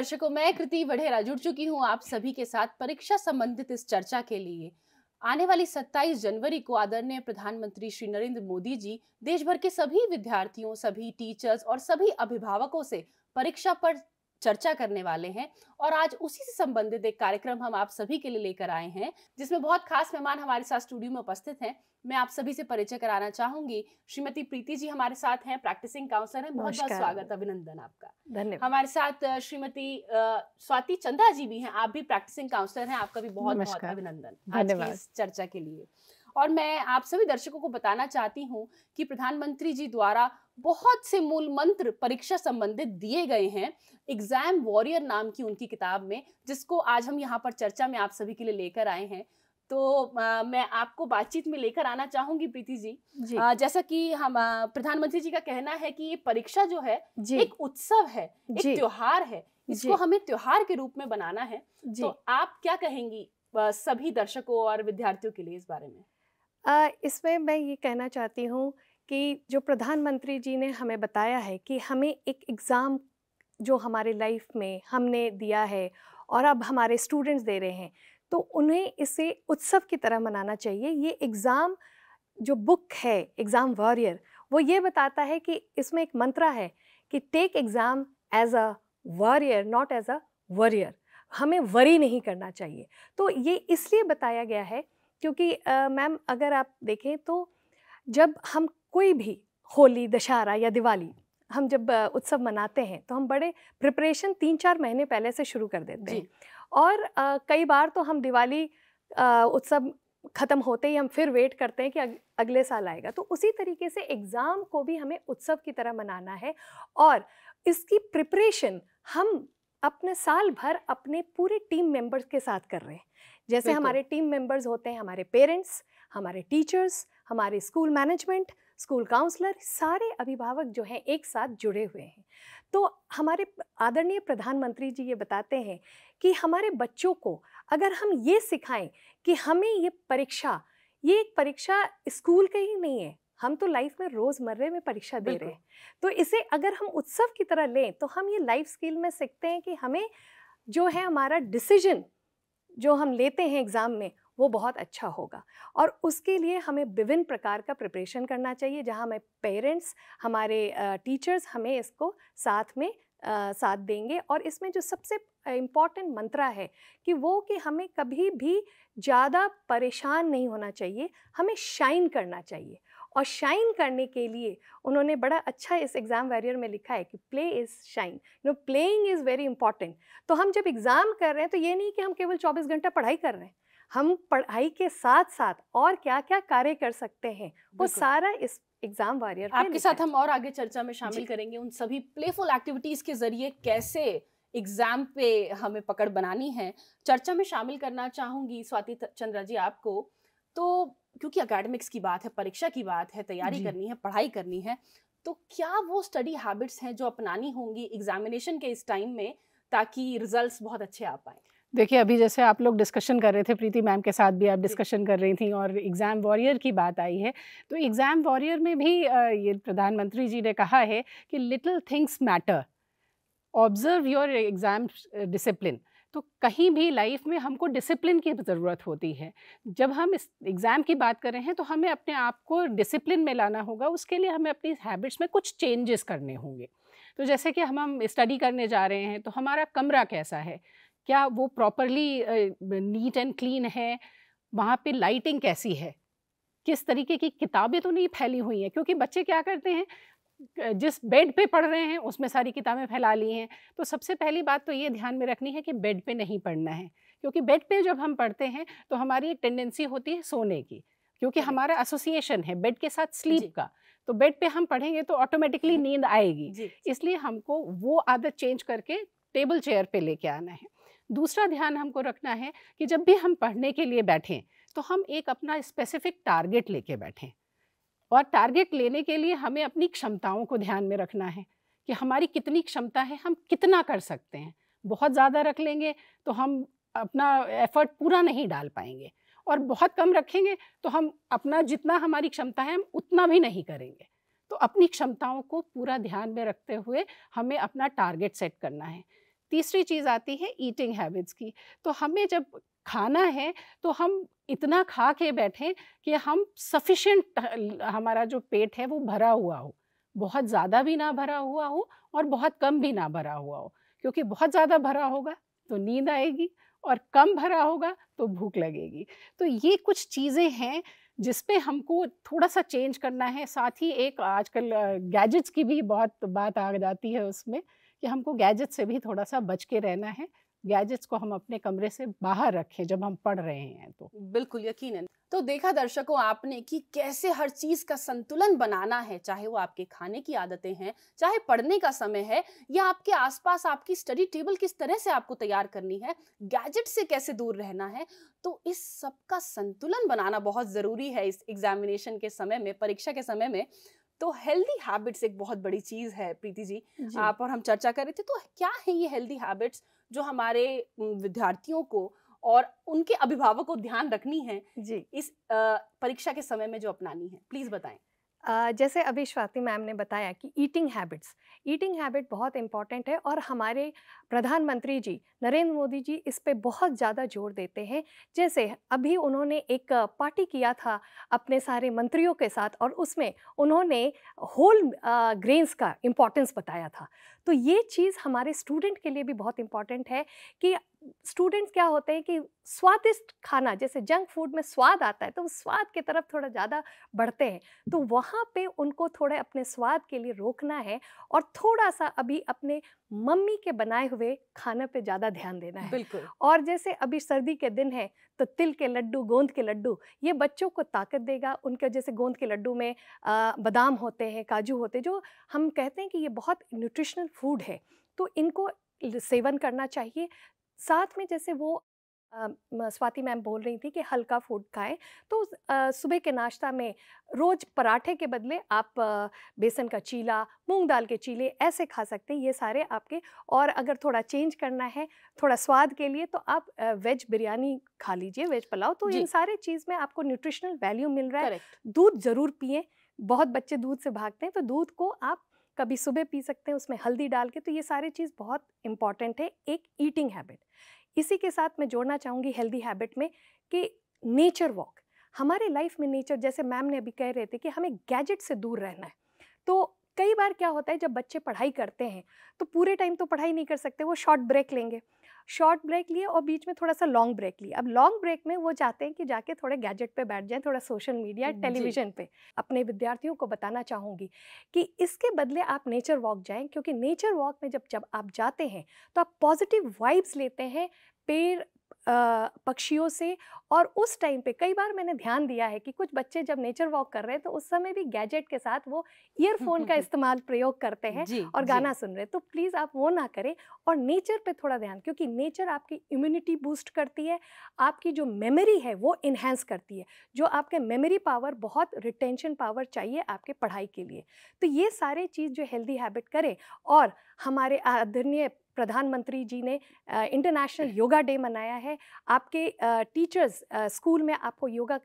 दर्शकों मैं कृति वढेरा जुड़ चुकी हूँ आप सभी के साथ परीक्षा संबंधित इस चर्चा के लिए आने वाली 27 जनवरी को आदरणीय प्रधानमंत्री श्री नरेंद्र मोदी जी देश भर के सभी विद्यार्थियों सभी टीचर्स और सभी अभिभावकों से परीक्षा पर चर्चा करने वाले हैं और आज उसी से संबंधित एक कार्यक्रम हम आप सभी के लिए लेकर आए हैं जिसमें बहुत खास मेहमान हमारे साथ स्टूडियो में उपस्थित हैं मैं आप सभी से परिचय कराना चाहूंगी श्रीमती प्रीति जी हमारे साथ हैं प्रैक्टिसिंग काउंसलर हैं बहुत बहुत स्वागत अभिनंदन आपका धन्यवाद हमारे साथ श्रीमती स्वाति चंदा जी भी हैं आप भी प्रैक्टिसिंग काउंसलर हैं आपका भी बहुत बहुत अभिनंदन धन्यवाद चर्चा के लिए और मैं आप सभी दर्शकों को बताना चाहती हूँ कि प्रधानमंत्री जी द्वारा बहुत से मूल मंत्र परीक्षा संबंधित दिए गए हैं एग्जाम वॉरियर नाम की उनकी किताब में जिसको आज हम यहाँ पर चर्चा में आप सभी के लिए लेकर आए हैं तो आ, मैं आपको बातचीत में लेकर आना चाहूंगी प्रीति जी, जी। आ, जैसा कि हम प्रधानमंत्री जी का कहना है कि ये परीक्षा जो है एक उत्सव है एक त्योहार है इसको हमें त्योहार के रूप में बनाना है तो आप क्या कहेंगी सभी दर्शकों और विद्यार्थियों के लिए इस बारे में इसमें मैं ये कहना चाहती हूँ कि जो प्रधानमंत्री जी ने हमें बताया है कि हमें एक एग्ज़ाम जो हमारे लाइफ में हमने दिया है और अब हमारे स्टूडेंट्स दे रहे हैं तो उन्हें इसे उत्सव की तरह मनाना चाहिए ये एग्ज़ाम जो बुक है एग्ज़ाम वॉरियर वो ये बताता है कि इसमें एक मंत्रा है कि take exam as a warrior not as a warrior हमें वरी नहीं करना चाहिए तो ये इसलिए बताया गया है क्योंकि मैम अगर आप देखें तो जब हम कोई भी होली दशहरा या दिवाली हम जब उत्सव मनाते हैं तो हम बड़े प्रिपरेशन तीन चार महीने पहले से शुरू कर देते हैं और आ, कई बार तो हम दिवाली आ, उत्सव ख़त्म होते ही हम फिर वेट करते हैं कि अग, अगले साल आएगा तो उसी तरीके से एग्ज़ाम को भी हमें उत्सव की तरह मनाना है और इसकी प्रिपरेशन हम अपने साल भर अपने पूरे टीम मेंबर्स के साथ कर रहे हैं जैसे हमारे टीम मेंबर्स होते हैं हमारे पेरेंट्स हमारे टीचर्स हमारे स्कूल मैनेजमेंट स्कूल काउंसलर सारे अभिभावक जो हैं एक साथ जुड़े हुए हैं तो हमारे आदरणीय प्रधानमंत्री जी ये बताते हैं कि हमारे बच्चों को अगर हम ये सिखाएं कि हमें ये परीक्षा ये एक परीक्षा स्कूल का ही नहीं है हम तो लाइफ में रोज़मर्रे में परीक्षा दे रहे हैं तो इसे अगर हम उत्सव की तरह लें तो हम ये लाइफ स्किल में सीखते हैं कि हमें जो है हमारा डिसीजन जो हम लेते हैं एग्ज़ाम में वो बहुत अच्छा होगा और उसके लिए हमें विभिन्न प्रकार का प्रिपरेशन करना चाहिए जहाँ हमें पेरेंट्स हमारे टीचर्स हमें इसको साथ में आ, साथ देंगे और इसमें जो सबसे इम्पॉर्टेंट मंत्रा है कि वो कि हमें कभी भी ज़्यादा परेशान नहीं होना चाहिए हमें शाइन करना चाहिए और शाइन करने के लिए उन्होंने बड़ा अच्छा इस एग्ज़ाम वैरियर में लिखा है कि play is shine you know playing is very important तो हम जब एग्ज़ाम कर रहे हैं तो ये नहीं कि हम केवल 24 घंटा पढ़ाई कर रहे हैं हम पढ़ाई के साथ साथ और क्या क्या कार्य कर सकते हैं वो सारा इस एग्जाम वॉरियर आपके साथ हम और आगे चर्चा में शामिल करेंगे उन सभी प्लेफुल एक्टिविटीज के जरिए कैसे एग्जाम पे हमें पकड़ बनानी है चर्चा में शामिल करना चाहूंगी स्वाति चंद्रा जी आपको तो क्योंकि अकेडमिक्स की बात है परीक्षा की बात है तैयारी करनी है पढ़ाई करनी है तो क्या वो स्टडी हैबिट्स हैं जो अपनानी होंगी एग्जामिनेशन के इस टाइम में ताकि रिजल्ट्स बहुत अच्छे आ पाए देखिए अभी जैसे आप लोग डिस्कशन कर रहे थे प्रीति मैम के साथ भी आप डिस्कशन कर रही थी और एग्ज़ाम वॉरियर की बात आई है तो एग्ज़ाम वॉरियर में भी ये प्रधानमंत्री जी ने कहा है कि little things matter observe your exam discipline तो कहीं भी लाइफ में हमको डिसिप्लिन की ज़रूरत होती है जब हम इस एग्ज़ाम की बात कर रहे हैं तो हमें अपने आप को डिसिप्लिन में लाना होगा उसके लिए हमें अपनी हैबिट्स में कुछ चेंजेस करने होंगे तो जैसे कि हम हम स्टडी करने जा रहे हैं तो हमारा कमरा कैसा है क्या वो प्रॉपरली नीट एंड क्लीन है वहाँ पे लाइटिंग कैसी है किस तरीके की किताबें तो नहीं फैली हुई हैं क्योंकि बच्चे क्या करते हैं जिस बेड पे पढ़ रहे हैं उसमें सारी किताबें फैला ली हैं तो सबसे पहली बात तो ये ध्यान में रखनी है कि बेड पे नहीं पढ़ना है क्योंकि बेड पे जब हम पढ़ते हैं तो हमारी एक टेंडेंसी होती है सोने की क्योंकि हमारा एसोसिएशन है बेड के साथ स्लीप का तो बेड पे हम पढ़ेंगे तो ऑटोमेटिकली नींद आएगी इसलिए हमको वो आदत चेंज करके टेबल चेयर पे लेके आना है दूसरा ध्यान हमको रखना है कि जब भी हम पढ़ने के लिए बैठें तो हम एक अपना स्पेसिफिक टारगेट लेके बैठें और टारगेट लेने के लिए हमें अपनी क्षमताओं को ध्यान में रखना है कि हमारी कितनी क्षमता है हम कितना कर सकते हैं बहुत ज़्यादा रख लेंगे तो हम अपना एफर्ट पूरा नहीं डाल पाएंगे और बहुत कम रखेंगे तो हम अपना जितना हमारी क्षमता है हम उतना भी नहीं करेंगे तो अपनी क्षमताओं को पूरा ध्यान में रखते हुए हमें अपना टारगेट सेट करना है तीसरी चीज़ आती है ईटिंग हैबिट्स की तो हमें जब खाना है तो हम इतना खा के बैठें कि हम सफिशेंट हमारा जो पेट है वो भरा हुआ हो बहुत ज़्यादा भी ना भरा हुआ हो और बहुत कम भी ना भरा हुआ हो क्योंकि बहुत ज़्यादा भरा होगा तो नींद आएगी और कम भरा होगा तो भूख लगेगी तो ये कुछ चीज़ें हैं जिसपे हमको थोड़ा सा चेंज करना है साथ ही एक आजकल गैजेट्स की भी बहुत बात आ जाती है उसमें कि हमको गैजेट से भी थोड़ा सा बच के रहना है गैजेट्स को हम अपने कमरे से बाहर रखें जब हम पढ़ रहे हैं तो बिल्कुल यकीनन तो देखा दर्शकों आपने कि कैसे हर चीज का संतुलन बनाना है चाहे वो आपके खाने की आदतें हैं चाहे पढ़ने का समय है या आपके आसपास आपकी स्टडी टेबल किस तरह से आपको तैयार करनी है गैजेट से कैसे दूर रहना है तो इस सब का संतुलन बनाना बहुत जरूरी है इस एग्जामिनेशन के समय में परीक्षा के समय में तो हेल्दी हैबिट्स एक बहुत बड़ी चीज़ है प्रीति जी, जी आप और हम चर्चा कर रहे थे तो क्या है ये हेल्दी हैबिट्स जो हमारे विद्यार्थियों को और उनके अभिभावक को ध्यान रखनी है जी इस परीक्षा के समय में जो अपनानी है प्लीज बताएं जैसे अभी स्वाति मैम ने बताया कि ईटिंग हैबिट्स ईटिंग हैबिट बहुत इम्पॉर्टेंट है और हमारे प्रधानमंत्री जी नरेंद्र मोदी जी इस पर बहुत ज़्यादा जोर देते हैं जैसे अभी उन्होंने एक पार्टी किया था अपने सारे मंत्रियों के साथ और उसमें उन्होंने होल ग्रेन्स का इम्पोर्टेंस बताया था तो ये चीज़ हमारे स्टूडेंट के लिए भी बहुत इम्पॉर्टेंट है कि स्टूडेंट्स क्या होते हैं कि स्वादिष्ट खाना जैसे जंक फूड में स्वाद आता है तो उस स्वाद की तरफ थोड़ा ज़्यादा बढ़ते हैं तो वहाँ पे उनको थोड़े अपने स्वाद के लिए रोकना है और थोड़ा सा अभी अपने मम्मी के बनाए हुए खाने पे ज़्यादा ध्यान देना है बिल्कुल और जैसे अभी सर्दी के दिन है तो तिल के लड्डू गोंद के लड्डू ये बच्चों को ताकत देगा उनके जैसे गोंद के लड्डू में बादाम होते हैं काजू होते हैं जो हम कहते हैं कि ये बहुत न्यूट्रिशनल फूड है तो इनको सेवन करना चाहिए साथ में जैसे वो स्वाति मैम बोल रही थी कि हल्का फूड खाएं तो सुबह के नाश्ता में रोज़ पराठे के बदले आप बेसन का चीला मूंग दाल के चीले ऐसे खा सकते हैं ये सारे आपके और अगर थोड़ा चेंज करना है थोड़ा स्वाद के लिए तो आप वेज बिरयानी खा लीजिए वेज पुलाव तो इन सारे चीज़ में आपको न्यूट्रिशनल वैल्यू मिल रहा है दूध ज़रूर पिए बहुत बच्चे दूध से भागते हैं तो दूध को आप कभी सुबह पी सकते हैं उसमें हल्दी डाल के तो ये सारी चीज़ बहुत इंपॉर्टेंट है एक ईटिंग हैबिट इसी के साथ मैं जोड़ना चाहूँगी हेल्दी हैबिट में कि नेचर वॉक हमारे लाइफ में नेचर जैसे मैम ने अभी कह रहे थे कि हमें गैजेट से दूर रहना है तो कई बार क्या होता है जब बच्चे पढ़ाई करते हैं तो पूरे टाइम तो पढ़ाई नहीं कर सकते वो शॉर्ट ब्रेक लेंगे शॉर्ट ब्रेक लिए और बीच में थोड़ा सा लॉन्ग ब्रेक लिए अब लॉन्ग ब्रेक में वो चाहते हैं कि जाके थोड़े गैजेट पे बैठ जाएं थोड़ा सोशल मीडिया टेलीविजन पे अपने विद्यार्थियों को बताना चाहूँगी कि इसके बदले आप नेचर वॉक जाएं क्योंकि नेचर वॉक में जब जब आप जाते हैं तो आप पॉजिटिव वाइब्स लेते हैं पेड़ पक्षियों से और उस टाइम पे कई बार मैंने ध्यान दिया है कि कुछ बच्चे जब नेचर वॉक कर रहे हैं तो उस समय भी गैजेट के साथ वो ईयरफोन का इस्तेमाल प्रयोग करते हैं और गाना सुन रहे हैं तो प्लीज़ आप वो ना करें और नेचर पे थोड़ा ध्यान क्योंकि नेचर आपकी इम्यूनिटी बूस्ट करती है आपकी जो मेमोरी है वो इन्हेंस करती है जो आपके मेमोरी पावर बहुत रिटेंशन पावर चाहिए आपके पढ़ाई के लिए तो ये सारे चीज़ जो हेल्दी हैबिट करें और हमारे आदरणीय प्रधानमंत्री जी ने इंटरनेशनल योगा डे मनाया है आपके टीचर्स स्कूल में आपको योगा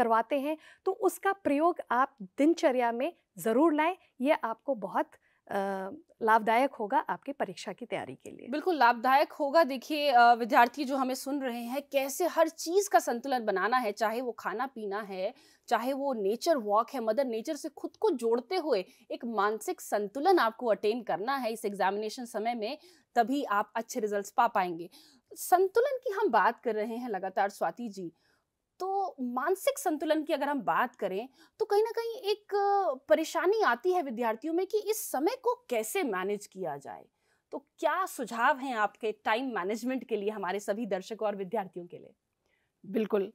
करवाते हैं तो उसका प्रयोग आप दिनचर्या में ज़रूर लाएं यह आपको बहुत लाभदायक होगा आपके परीक्षा की तैयारी के लिए बिल्कुल लाभदायक होगा देखिए विद्यार्थी जो हमें सुन रहे हैं कैसे हर चीज़ का संतुलन बनाना है चाहे वो खाना पीना है चाहे वो नेचर वॉक है मदर नेचर से खुद को जोड़ते हुए एक मानसिक संतुलन आपको अटेन करना है इस एग्जामिनेशन समय में तभी आप अच्छे रिजल्ट्स पा पाएंगे संतुलन की हम बात कर रहे हैं लगातार स्वाति जी तो मानसिक संतुलन की अगर हम बात करें तो कहीं ना कहीं एक परेशानी आती है विद्यार्थियों में कि इस समय को कैसे मैनेज किया जाए तो क्या सुझाव हैं आपके टाइम मैनेजमेंट के लिए हमारे सभी दर्शकों और विद्यार्थियों के लिए बिल्कुल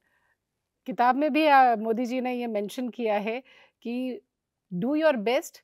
किताब में भी मोदी जी ने ये मेंशन किया है कि do your best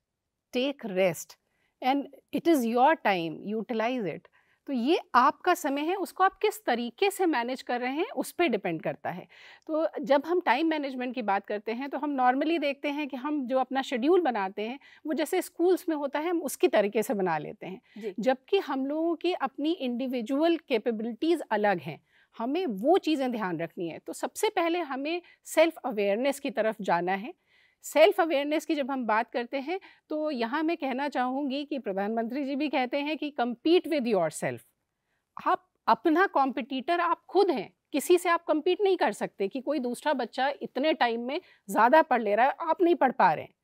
take rest and it is your time utilise it तो ये आपका समय है उसको आप किस तरीके से मैनेज कर रहे हैं उस पर डिपेंड करता है तो जब हम टाइम मैनेजमेंट की बात करते हैं तो हम नॉर्मली देखते हैं कि हम जो अपना शेड्यूल बनाते हैं वो जैसे स्कूल्स में होता है हम उसकी तरीके से बना लेते हैं जबकि हम लोगों की अपनी इंडिविजुअल कैपेबिलिटीज़ अलग हैं हमें वो चीज़ें ध्यान रखनी है तो सबसे पहले हमें सेल्फ़ अवेयरनेस की तरफ जाना है सेल्फ अवेयरनेस की जब हम बात करते हैं तो यहाँ मैं कहना चाहूँगी कि प्रधानमंत्री जी भी कहते हैं कि कम्पीट विद योर सेल्फ आप अपना कॉम्पिटिटर आप खुद हैं किसी से आप कम्पीट नहीं कर सकते कि कोई दूसरा बच्चा इतने टाइम में ज़्यादा पढ़ ले रहा है आप नहीं पढ़ पा रहे हैं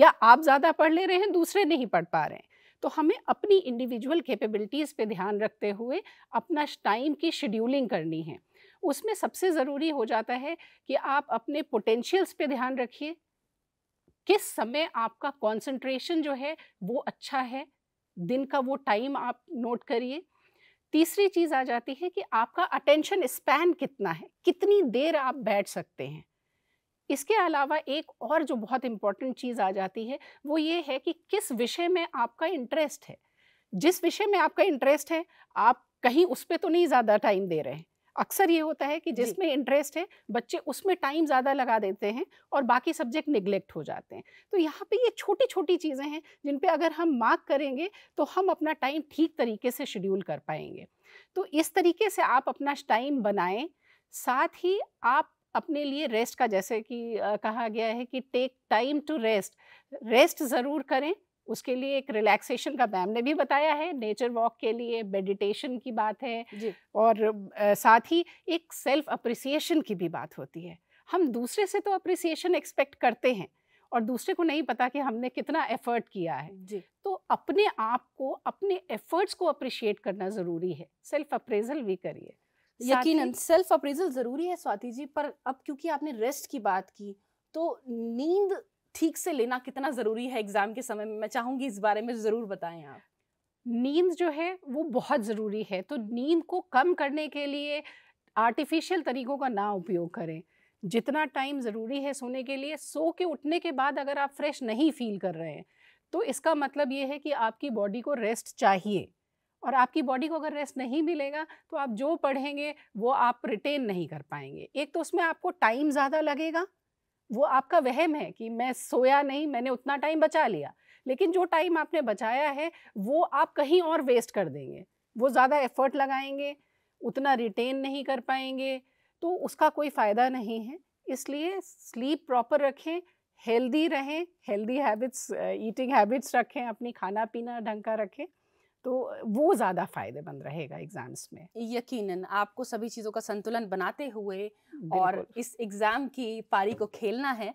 या आप ज़्यादा पढ़ ले रहे हैं दूसरे नहीं पढ़ पा रहे हैं तो हमें अपनी इंडिविजुअल कैपेबिलिटीज़ पे ध्यान रखते हुए अपना टाइम की शेड्यूलिंग करनी है उसमें सबसे ज़रूरी हो जाता है कि आप अपने पोटेंशियल्स पे ध्यान रखिए किस समय आपका कंसंट्रेशन जो है वो अच्छा है दिन का वो टाइम आप नोट करिए तीसरी चीज़ आ जाती है कि आपका अटेंशन स्पैन कितना है कितनी देर आप बैठ सकते हैं इसके अलावा एक और जो बहुत इंपॉर्टेंट चीज़ आ जाती है वो ये है कि किस विषय में आपका इंटरेस्ट है जिस विषय में आपका इंटरेस्ट है आप कहीं उस पर तो नहीं ज़्यादा टाइम दे रहे हैं अक्सर ये होता है कि जिसमें इंटरेस्ट है बच्चे उसमें टाइम ज़्यादा लगा देते हैं और बाकी सब्जेक्ट निगलेक्ट हो जाते हैं तो यहाँ पे ये छोटी छोटी चीज़ें हैं जिन पे अगर हम मार्क करेंगे तो हम अपना टाइम ठीक तरीके से शेड्यूल कर पाएंगे तो इस तरीके से आप अपना टाइम बनाएं साथ ही आप अपने लिए रेस्ट का जैसे कि कहा गया है कि take time to rest rest ज़रूर करें उसके लिए एक रिलैक्सेशन का मैम ने भी बताया है नेचर वॉक के लिए मेडिटेशन की बात है और आ, साथ ही एक सेल्फ अप्रिसिएशन की भी बात होती है हम दूसरे से तो अप्रिसिएशन एक्सपेक्ट करते हैं और दूसरे को नहीं पता कि हमने कितना एफर्ट किया है जी। तो अपने आप को अपने एफर्ट्स को अप्रिशिएट करना ज़रूरी है सेल्फ अप्रेजल भी करिए यकीन सेल्फ अप्रेजल ज़रूरी है स्वाति जी पर अब क्योंकि आपने रेस्ट की बात की तो नींद ठीक से लेना कितना ज़रूरी है एग्ज़ाम के समय में मैं चाहूँगी इस बारे में ज़रूर बताएं आप नींद जो है वो बहुत ज़रूरी है तो नींद को कम करने के लिए आर्टिफिशियल तरीक़ों का ना उपयोग करें जितना टाइम ज़रूरी है सोने के लिए सो के उठने के बाद अगर आप फ्रेश नहीं फील कर रहे हैं तो इसका मतलब ये है कि आपकी बॉडी को रेस्ट चाहिए और आपकी बॉडी को अगर रेस्ट नहीं मिलेगा तो आप जो पढ़ेंगे वो आप रिटेन नहीं कर पाएंगे एक तो उसमें आपको टाइम ज़्यादा लगेगा वो आपका वहम है कि मैं सोया नहीं मैंने उतना टाइम बचा लिया लेकिन जो टाइम आपने बचाया है वो आप कहीं और वेस्ट कर देंगे वो ज़्यादा एफर्ट लगाएंगे उतना रिटेन नहीं कर पाएंगे तो उसका कोई फ़ायदा नहीं है इसलिए स्लीप प्रॉपर रखें हेल्दी रहें हेल्दी हैबिट्स ईटिंग हैबिट्स रखें अपनी खाना पीना ढंग का रखें तो वो ज़्यादा फ़ायदेमंद रहेगा एग्ज़ाम्स में यकीनन आपको सभी चीज़ों का संतुलन बनाते हुए और इस एग्ज़ाम की पारी को खेलना है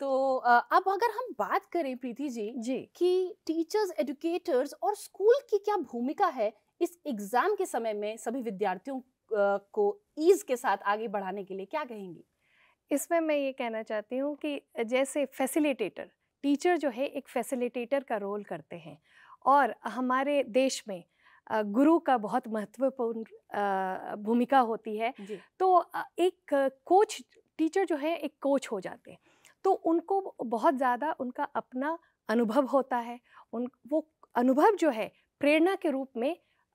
तो अब अगर हम बात करें प्रीति जी जी कि टीचर्स एजुकेटर्स और स्कूल की क्या भूमिका है इस एग्ज़ाम के समय में सभी विद्यार्थियों को ईज के साथ आगे बढ़ाने के लिए क्या कहेंगी इसमें मैं ये कहना चाहती हूँ कि जैसे फैसिलिटेटर टीचर जो है एक फैसिलिटेटर का रोल करते हैं और हमारे देश में गुरु का बहुत महत्वपूर्ण भूमिका होती है तो एक कोच टीचर जो है एक कोच हो जाते हैं तो उनको बहुत ज़्यादा उनका अपना अनुभव होता है उन वो अनुभव जो है प्रेरणा के रूप में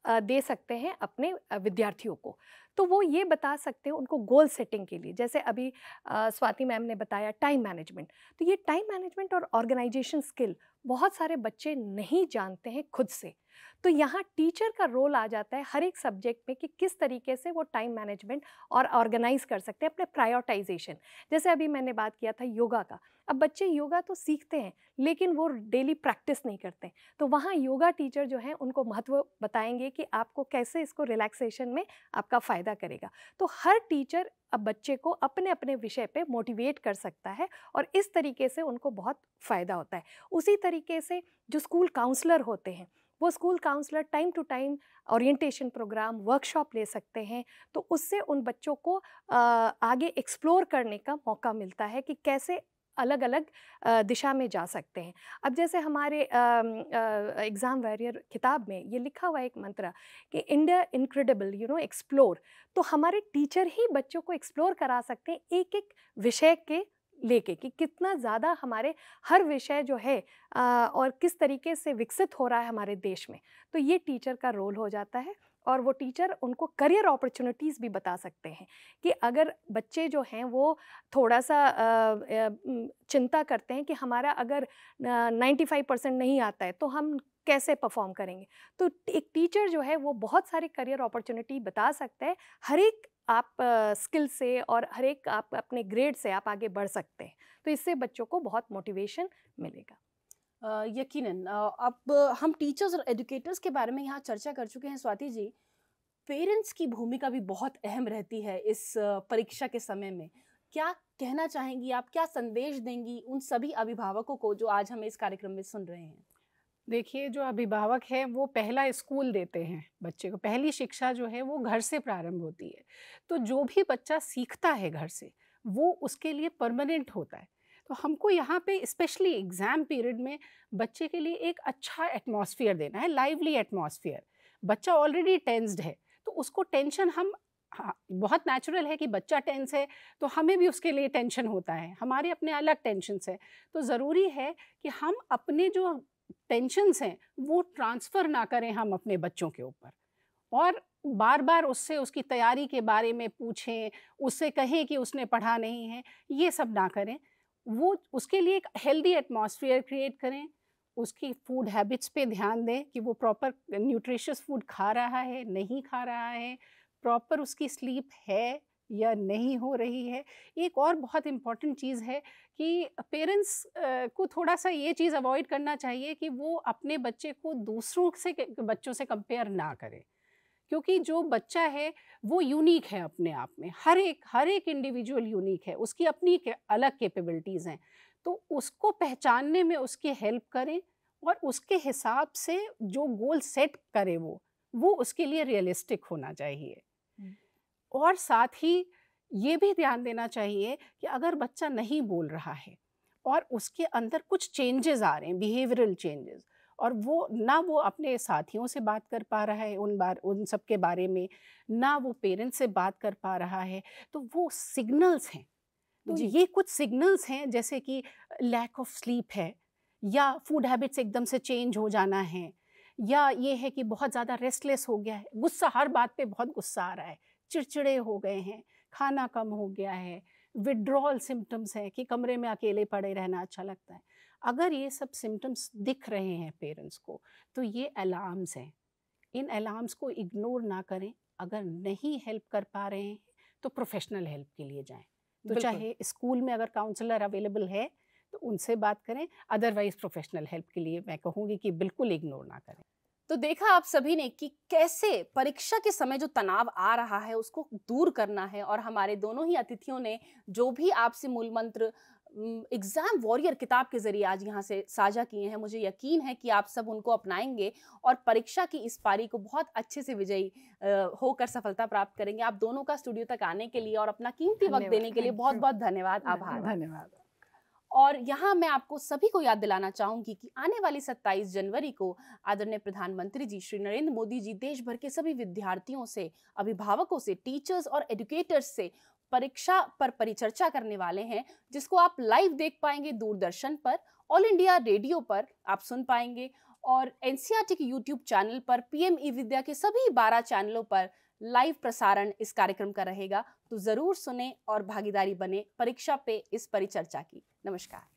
दे सकते हैं अपने विद्यार्थियों को तो वो ये बता सकते हैं उनको गोल सेटिंग के लिए जैसे अभी स्वाति मैम ने बताया टाइम मैनेजमेंट तो ये टाइम मैनेजमेंट और ऑर्गेनाइजेशन स्किल बहुत सारे बच्चे नहीं जानते हैं खुद से तो यहाँ टीचर का रोल आ जाता है हर एक सब्जेक्ट में कि किस तरीके से वो टाइम मैनेजमेंट और ऑर्गेनाइज कर सकते हैं अपने प्रायोरिटाइजेशन जैसे अभी मैंने बात किया था योगा का अब बच्चे योगा तो सीखते हैं लेकिन वो डेली प्रैक्टिस नहीं करते तो वहाँ योगा टीचर जो हैं उनको महत्व बताएंगे कि आपको कैसे इसको रिलैक्सेशन में आपका फ़ायदा करेगा तो हर टीचर अब बच्चे को अपने अपने विषय पे मोटिवेट कर सकता है और इस तरीके से उनको बहुत फ़ायदा होता है उसी तरीके से जो स्कूल काउंसलर होते हैं वो school counsellor time to time orientation programme workshop ले सकते हैं तो उससे उन बच्चों को आगे एक्सप्लोर करने का मौका मिलता है कि कैसे अलग अलग दिशा में जा सकते हैं अब जैसे हमारे एग्ज़ाम वैरियर किताब में ये लिखा हुआ एक मंत्र कि India incredible you know explore तो हमारे टीचर ही बच्चों को एक्सप्लोर करा सकते हैं एक एक विषय के लेके कि कितना ज़्यादा हमारे हर विषय जो है आ, और किस तरीके से विकसित हो रहा है हमारे देश में तो ये टीचर का रोल हो जाता है और वो टीचर उनको करियर अपॉर्चुनिटीज़ भी बता सकते हैं कि अगर बच्चे जो हैं वो थोड़ा सा चिंता करते हैं कि हमारा अगर 95 परसेंट नहीं आता है तो हम कैसे परफॉर्म करेंगे तो एक टीचर जो है वो बहुत सारे करियर अपॉर्चुनिटी बता सकता है हर एक आप स्किल से और हर एक आप अपने ग्रेड से आप आगे बढ़ सकते हैं तो इससे बच्चों को बहुत मोटिवेशन मिलेगा यकीनन अब हम टीचर्स और एजुकेटर्स के बारे में यहाँ चर्चा कर चुके हैं स्वाति जी पेरेंट्स की भूमिका भी बहुत अहम रहती है इस परीक्षा के समय में क्या कहना चाहेंगी आप क्या संदेश देंगी उन सभी अभिभावकों को जो आज हमें इस कार्यक्रम में सुन रहे हैं देखिए जो अभिभावक है वो पहला स्कूल देते हैं बच्चे को पहली शिक्षा जो है वो घर से प्रारंभ होती है तो जो भी बच्चा सीखता है घर से वो उसके लिए परमानेंट होता है तो हमको यहाँ पे स्पेशली एग्ज़ाम पीरियड में बच्चे के लिए एक अच्छा एटमॉस्फेयर देना है लाइवली एटमॉस्फेयर बच्चा ऑलरेडी टेंस्ड है तो उसको टेंशन हम हाँ बहुत नेचुरल है कि बच्चा टेंस है तो हमें भी उसके लिए टेंशन होता है हमारे अपने अलग टेंशन हैं तो ज़रूरी है कि हम अपने जो टेंशन्स हैं वो ट्रांसफ़र ना करें हम अपने बच्चों के ऊपर और बार बार उससे उसकी तैयारी के बारे में पूछें उससे कहें कि उसने पढ़ा नहीं है ये सब ना करें वो उसके लिए एक हेल्दी एटमॉस्फेयर क्रिएट करें उसकी फूड हैबिट्स पे ध्यान दें कि वो प्रॉपर न्यूट्रिशियस फूड खा रहा है नहीं खा रहा है प्रॉपर उसकी स्लीप है या नहीं हो रही है एक और बहुत इम्पॉर्टेंट चीज़ है कि पेरेंट्स को थोड़ा सा ये चीज़ अवॉइड करना चाहिए कि वो अपने बच्चे को दूसरों से बच्चों से कंपेयर ना करें क्योंकि जो बच्चा है वो यूनिक है अपने आप में हर एक हर एक इंडिविजुअल यूनिक है उसकी अपनी के, अलग कैपेबिलिटीज़ हैं तो उसको पहचानने में उसकी हेल्प करें और उसके हिसाब से जो गोल सेट करे वो वो उसके लिए रियलिस्टिक होना चाहिए और साथ ही ये भी ध्यान देना चाहिए कि अगर बच्चा नहीं बोल रहा है और उसके अंदर कुछ चेंजेस आ रहे हैं बिहेवियरल चेंजेस और वो ना वो अपने साथियों से बात कर पा रहा है उन बार उन सब के बारे में ना वो पेरेंट्स से बात कर पा रहा है तो वो सिग्नल्स हैं तो ये कुछ सिग्नल्स हैं जैसे कि लैक ऑफ स्लीप है या फूड हैबिट्स एकदम से चेंज हो जाना है या ये है कि बहुत ज़्यादा रेस्टलेस हो गया है गुस्सा हर बात पे बहुत गुस्सा आ रहा है चिड़चिड़े हो गए हैं खाना कम हो गया है विड्रॉल सिम्टम्स हैं कि कमरे में अकेले पड़े रहना अच्छा लगता है अगर ये सब सिम्टम्स दिख रहे हैं पेरेंट्स को तो ये अलार्म्स हैं इन अलार्म्स को इग्नोर ना करें अगर नहीं हेल्प कर पा रहे हैं तो प्रोफेशनल हेल्प के लिए जाएं तो चाहे स्कूल में अगर काउंसलर अवेलेबल है तो उनसे बात करें अदरवाइज प्रोफेशनल हेल्प के लिए मैं कहूँगी कि बिल्कुल इग्नोर ना करें तो देखा आप सभी ने कि कैसे परीक्षा के समय जो तनाव आ रहा है उसको दूर करना है और हमारे दोनों ही अतिथियों ने जो भी आपसे मूल मंत्र एग्ज़ाम वॉरियर किताब के ज़रिए आज यहाँ से साझा किए हैं मुझे यकीन है कि आप सब उनको अपनाएंगे और परीक्षा की इस पारी को बहुत अच्छे से विजयी होकर सफलता प्राप्त करेंगे आप दोनों का स्टूडियो तक आने के लिए और अपना कीमती वक्त देने के लिए बहुत बहुत धन्यवाद आभार धन्यवाद और यहाँ मैं आपको सभी को याद दिलाना चाहूँगी कि आने वाली 27 जनवरी को आदरणीय प्रधानमंत्री जी श्री नरेंद्र मोदी जी देश भर के सभी विद्यार्थियों से अभिभावकों से टीचर्स और एजुकेटर्स से परीक्षा पर परिचर्चा करने वाले हैं जिसको आप लाइव देख पाएंगे दूरदर्शन पर ऑल इंडिया रेडियो पर आप सुन पाएंगे और एन के यूट्यूब चैनल पर पीएम ई विद्या के सभी बारह चैनलों पर लाइव प्रसारण इस कार्यक्रम का रहेगा तो ज़रूर सुने और भागीदारी बने परीक्षा पे इस परिचर्चा की Namaskar.